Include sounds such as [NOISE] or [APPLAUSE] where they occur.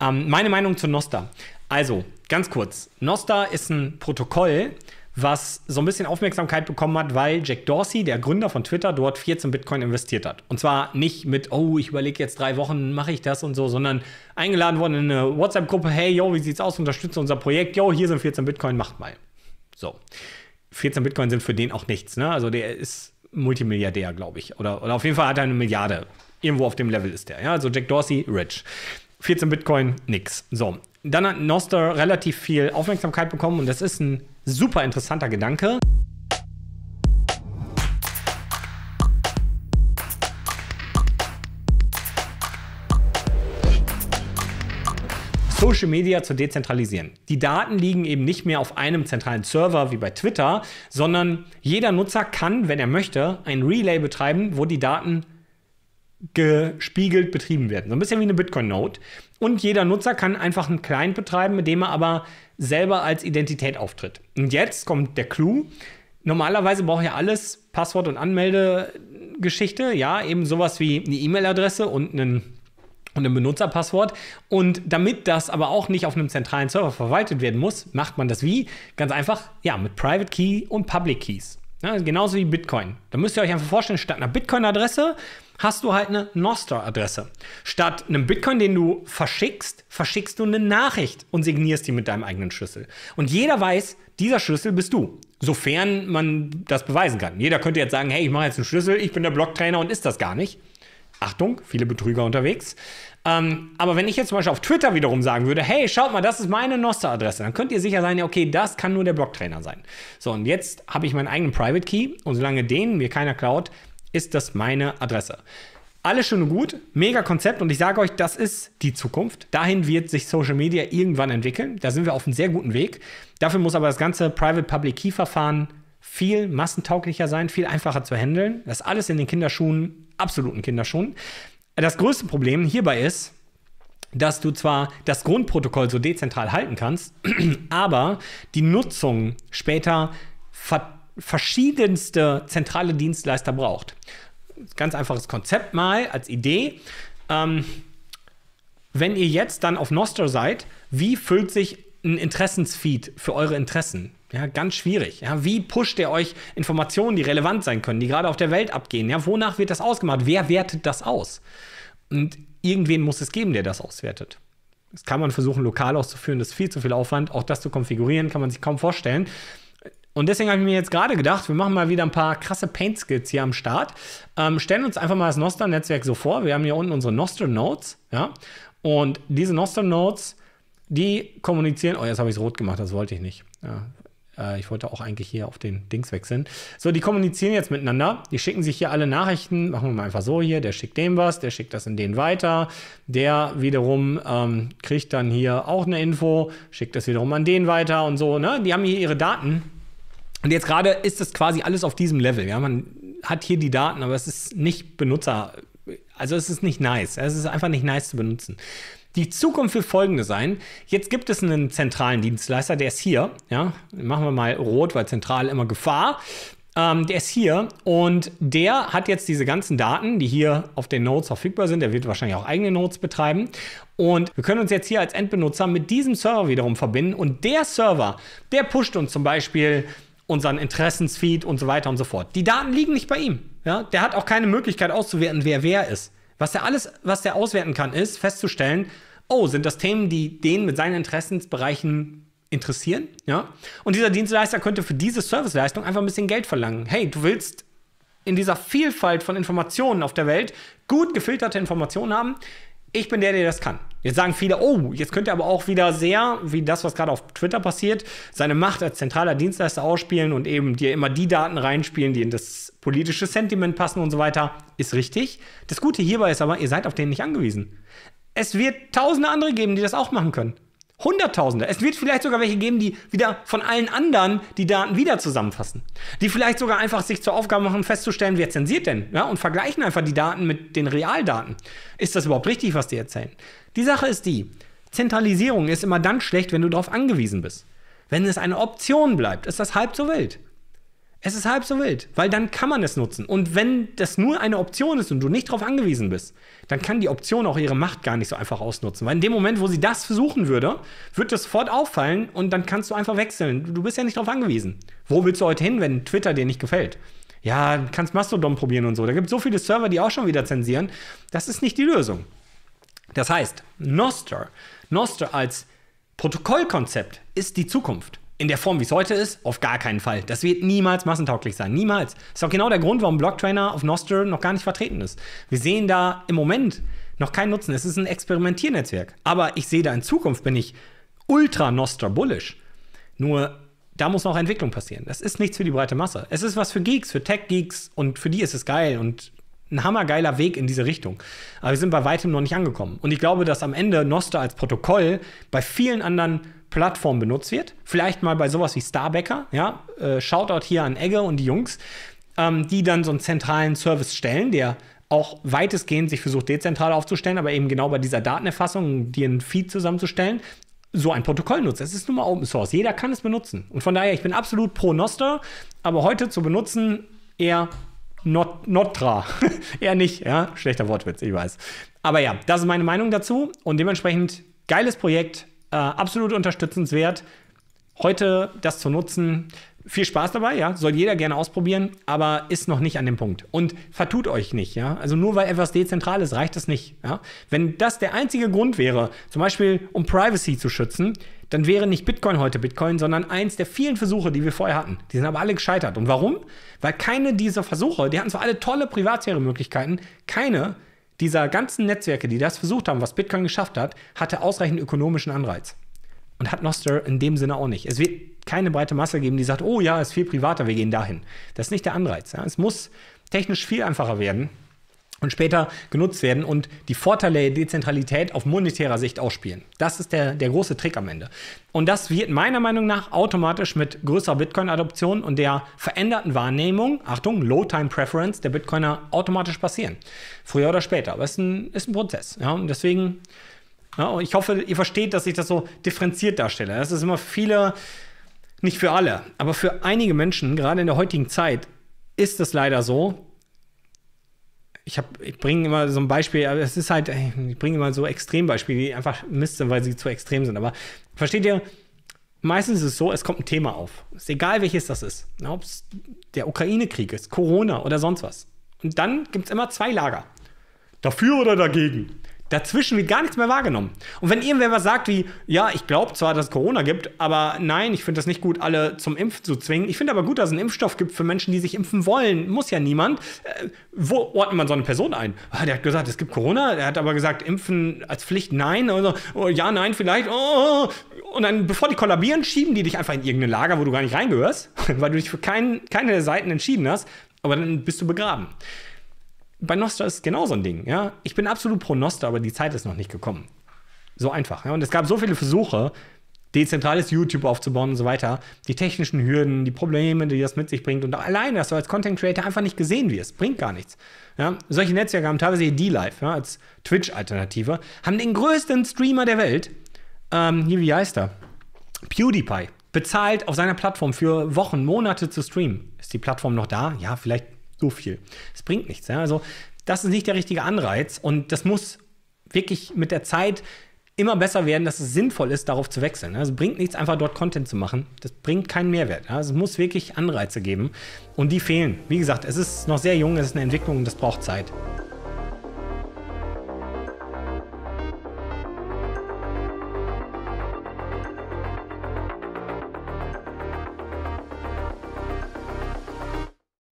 Ähm, meine Meinung zu Nostra. Also, ganz kurz. Nostra ist ein Protokoll, was so ein bisschen Aufmerksamkeit bekommen hat, weil Jack Dorsey, der Gründer von Twitter, dort 14 Bitcoin investiert hat. Und zwar nicht mit, oh, ich überlege jetzt drei Wochen, mache ich das und so, sondern eingeladen worden in eine WhatsApp-Gruppe, hey, yo, wie sieht's aus, unterstütze unser Projekt, yo, hier sind 14 Bitcoin, macht mal. So. 14 Bitcoin sind für den auch nichts, ne? Also der ist Multimilliardär, glaube ich. Oder, oder auf jeden Fall hat er eine Milliarde. Irgendwo auf dem Level ist der. Ja? Also Jack Dorsey, rich. 14 Bitcoin, nix. So. Dann hat Noster relativ viel Aufmerksamkeit bekommen und das ist ein super interessanter Gedanke. Social Media zu dezentralisieren. Die Daten liegen eben nicht mehr auf einem zentralen Server wie bei Twitter, sondern jeder Nutzer kann, wenn er möchte, ein Relay betreiben, wo die Daten gespiegelt betrieben werden. So ein bisschen wie eine Bitcoin-Note. Und jeder Nutzer kann einfach einen Client betreiben, mit dem er aber selber als Identität auftritt. Und jetzt kommt der Clou. Normalerweise braucht ja alles Passwort- und Anmeldegeschichte. Ja, eben sowas wie eine E-Mail-Adresse und einen und ein Benutzerpasswort. Und damit das aber auch nicht auf einem zentralen Server verwaltet werden muss, macht man das wie? Ganz einfach, ja, mit Private Key und Public Keys. Ja, genauso wie Bitcoin. Da müsst ihr euch einfach vorstellen, statt einer Bitcoin-Adresse hast du halt eine Nostra-Adresse. Statt einem Bitcoin, den du verschickst, verschickst du eine Nachricht und signierst die mit deinem eigenen Schlüssel. Und jeder weiß, dieser Schlüssel bist du. Sofern man das beweisen kann. Jeder könnte jetzt sagen, hey, ich mache jetzt einen Schlüssel, ich bin der Blocktrainer und ist das gar nicht. Achtung, viele Betrüger unterwegs. Ähm, aber wenn ich jetzt zum Beispiel auf Twitter wiederum sagen würde, hey, schaut mal, das ist meine Nostra-Adresse, dann könnt ihr sicher sein, okay, das kann nur der Blocktrainer sein. So, und jetzt habe ich meinen eigenen Private Key und solange den mir keiner klaut, ist das meine Adresse. Alles schön und gut, mega Konzept und ich sage euch, das ist die Zukunft. Dahin wird sich Social Media irgendwann entwickeln. Da sind wir auf einem sehr guten Weg. Dafür muss aber das ganze Private-Public-Key-Verfahren viel massentauglicher sein, viel einfacher zu handeln. Das ist alles in den Kinderschuhen, absoluten Kinderschuhen. Das größte Problem hierbei ist, dass du zwar das Grundprotokoll so dezentral halten kannst, [CLEARS THROAT] aber die Nutzung später verteilt verschiedenste zentrale Dienstleister braucht. Ganz einfaches Konzept mal als Idee. Ähm, wenn ihr jetzt dann auf Nostr seid, wie füllt sich ein Interessensfeed für eure Interessen? Ja, ganz schwierig. Ja, wie pusht ihr euch Informationen, die relevant sein können, die gerade auf der Welt abgehen? Ja, wonach wird das ausgemacht? Wer wertet das aus? Und irgendwen muss es geben, der das auswertet. Das kann man versuchen, lokal auszuführen, das ist viel zu viel Aufwand. Auch das zu konfigurieren, kann man sich kaum vorstellen. Und deswegen habe ich mir jetzt gerade gedacht, wir machen mal wieder ein paar krasse Paint-Skills hier am Start. Ähm, stellen uns einfach mal das Nostra-Netzwerk so vor. Wir haben hier unten unsere Nostra-Nodes. Ja? Und diese Nostra-Nodes, die kommunizieren. Oh, jetzt habe ich es rot gemacht, das wollte ich nicht. Ja, äh, ich wollte auch eigentlich hier auf den Dings wechseln. So, die kommunizieren jetzt miteinander. Die schicken sich hier alle Nachrichten. Machen wir mal einfach so hier. Der schickt dem was, der schickt das in den weiter. Der wiederum ähm, kriegt dann hier auch eine Info, schickt das wiederum an den weiter und so. Ne? Die haben hier ihre Daten und jetzt gerade ist das quasi alles auf diesem Level. Ja? Man hat hier die Daten, aber es ist nicht Benutzer, also es ist nicht nice. Es ist einfach nicht nice zu benutzen. Die Zukunft wird folgende sein. Jetzt gibt es einen zentralen Dienstleister, der ist hier. Ja? Machen wir mal rot, weil zentral immer Gefahr. Ähm, der ist hier und der hat jetzt diese ganzen Daten, die hier auf den Nodes verfügbar sind. Der wird wahrscheinlich auch eigene Nodes betreiben. Und wir können uns jetzt hier als Endbenutzer mit diesem Server wiederum verbinden. Und der Server, der pusht uns zum Beispiel unseren Interessensfeed und so weiter und so fort. Die Daten liegen nicht bei ihm. Ja? Der hat auch keine Möglichkeit auszuwerten, wer wer ist. Was er alles, was er auswerten kann, ist festzustellen, oh, sind das Themen, die den mit seinen Interessensbereichen interessieren? Ja? Und dieser Dienstleister könnte für diese Serviceleistung einfach ein bisschen Geld verlangen. Hey, du willst in dieser Vielfalt von Informationen auf der Welt gut gefilterte Informationen haben? ich bin der, der das kann. Jetzt sagen viele, oh, jetzt könnte er aber auch wieder sehr, wie das, was gerade auf Twitter passiert, seine Macht als zentraler Dienstleister ausspielen und eben dir immer die Daten reinspielen, die in das politische Sentiment passen und so weiter. Ist richtig. Das Gute hierbei ist aber, ihr seid auf den nicht angewiesen. Es wird tausende andere geben, die das auch machen können. Hunderttausende. Es wird vielleicht sogar welche geben, die wieder von allen anderen die Daten wieder zusammenfassen. Die vielleicht sogar einfach sich zur Aufgabe machen, festzustellen, wer zensiert denn? Ja, und vergleichen einfach die Daten mit den Realdaten. Ist das überhaupt richtig, was die erzählen? Die Sache ist die, Zentralisierung ist immer dann schlecht, wenn du darauf angewiesen bist. Wenn es eine Option bleibt, ist das halb so wild. Es ist halb so wild, weil dann kann man es nutzen. Und wenn das nur eine Option ist und du nicht darauf angewiesen bist, dann kann die Option auch ihre Macht gar nicht so einfach ausnutzen. Weil in dem Moment, wo sie das versuchen würde, wird das sofort auffallen und dann kannst du einfach wechseln. Du bist ja nicht darauf angewiesen. Wo willst du heute hin, wenn Twitter dir nicht gefällt? Ja, kannst Mastodon probieren und so. Da gibt es so viele Server, die auch schon wieder zensieren. Das ist nicht die Lösung. Das heißt, Noster, Noster als Protokollkonzept ist die Zukunft in der Form, wie es heute ist, auf gar keinen Fall. Das wird niemals massentauglich sein. Niemals. Das Ist auch genau der Grund, warum Blocktrainer auf Nostr noch gar nicht vertreten ist. Wir sehen da im Moment noch keinen Nutzen. Es ist ein Experimentiernetzwerk. Aber ich sehe da in Zukunft, bin ich ultra Nostr bullish. Nur da muss noch Entwicklung passieren. Das ist nichts für die breite Masse. Es ist was für Geeks, für Tech-Geeks und für die ist es geil und ein hammergeiler Weg in diese Richtung. Aber wir sind bei weitem noch nicht angekommen. Und ich glaube, dass am Ende Nostr als Protokoll bei vielen anderen Plattform benutzt wird. Vielleicht mal bei sowas wie Starbucker, ja, äh, Shoutout hier an Egge und die Jungs, ähm, die dann so einen zentralen Service stellen, der auch weitestgehend sich versucht, dezentral aufzustellen, aber eben genau bei dieser Datenerfassung, dir einen Feed zusammenzustellen, so ein Protokoll nutzt. Es ist nun mal Open Source. Jeder kann es benutzen. Und von daher, ich bin absolut pro Nostra, aber heute zu benutzen eher not, Notra. [LAUGHS] eher nicht, ja. Schlechter Wortwitz, ich weiß. Aber ja, das ist meine Meinung dazu und dementsprechend geiles Projekt, äh, absolut unterstützenswert, heute das zu nutzen. Viel Spaß dabei, ja, soll jeder gerne ausprobieren, aber ist noch nicht an dem Punkt. Und vertut euch nicht, ja. Also nur weil etwas dezentral ist, reicht das nicht, ja. Wenn das der einzige Grund wäre, zum Beispiel um Privacy zu schützen, dann wäre nicht Bitcoin heute Bitcoin, sondern eins der vielen Versuche, die wir vorher hatten. Die sind aber alle gescheitert. Und warum? Weil keine dieser Versuche, die hatten zwar alle tolle Privatsphäre-Möglichkeiten, keine dieser ganzen Netzwerke, die das versucht haben, was Bitcoin geschafft hat, hatte ausreichend ökonomischen Anreiz. Und hat Noster in dem Sinne auch nicht. Es wird keine breite Masse geben, die sagt, oh ja, ist viel privater, wir gehen dahin. Das ist nicht der Anreiz. Ja. Es muss technisch viel einfacher werden, und später genutzt werden und die Vorteile der Dezentralität auf monetärer Sicht ausspielen. Das ist der, der große Trick am Ende. Und das wird meiner Meinung nach automatisch mit größerer Bitcoin-Adoption und der veränderten Wahrnehmung, Achtung, Low-Time-Preference der Bitcoiner automatisch passieren. Früher oder später. Aber es ist ein, ist ein Prozess. Ja? Und deswegen, ja, ich hoffe, ihr versteht, dass ich das so differenziert darstelle. Das ist immer viele, nicht für alle, aber für einige Menschen, gerade in der heutigen Zeit, ist es leider so, ich habe, ich bringe immer so ein Beispiel, aber es ist halt, ich bringe immer so Extrembeispiele, die einfach Mist sind, weil sie zu extrem sind. Aber versteht ihr, meistens ist es so, es kommt ein Thema auf. Es Ist egal welches das ist. Ob es der Ukraine-Krieg ist, Corona oder sonst was. Und dann gibt es immer zwei Lager. Dafür oder dagegen? Dazwischen wird gar nichts mehr wahrgenommen. Und wenn irgendwer was sagt wie, ja, ich glaube zwar, dass es Corona gibt, aber nein, ich finde das nicht gut, alle zum Impfen zu zwingen. Ich finde aber gut, dass es einen Impfstoff gibt für Menschen, die sich impfen wollen. Muss ja niemand. Äh, wo ordnet man so eine Person ein? Ah, der hat gesagt, es gibt Corona. Er hat aber gesagt, impfen als Pflicht nein. Also, oh, ja, nein, vielleicht. Oh, oh, oh. Und dann, bevor die kollabieren, schieben die dich einfach in irgendein Lager, wo du gar nicht reingehörst, [LAUGHS] weil du dich für kein, keine der Seiten entschieden hast. Aber dann bist du begraben bei Nostra ist genau so ein Ding. Ja? Ich bin absolut pro Nostra, aber die Zeit ist noch nicht gekommen. So einfach. Ja? Und es gab so viele Versuche, dezentrales YouTube aufzubauen und so weiter. Die technischen Hürden, die Probleme, die das mit sich bringt. Und alleine dass du als Content Creator einfach nicht gesehen wirst. Bringt gar nichts. Ja? Solche Netzwerke haben teilweise hier D-Live ja, als Twitch-Alternative, haben den größten Streamer der Welt. Ähm, hier, wie heißt er? PewDiePie bezahlt auf seiner Plattform für Wochen, Monate zu streamen. Ist die Plattform noch da? Ja, vielleicht so viel. Es bringt nichts. Ja? Also, das ist nicht der richtige Anreiz und das muss wirklich mit der Zeit immer besser werden, dass es sinnvoll ist, darauf zu wechseln. Es also, bringt nichts, einfach dort Content zu machen. Das bringt keinen Mehrwert. Also, es muss wirklich Anreize geben und die fehlen. Wie gesagt, es ist noch sehr jung, es ist eine Entwicklung und das braucht Zeit.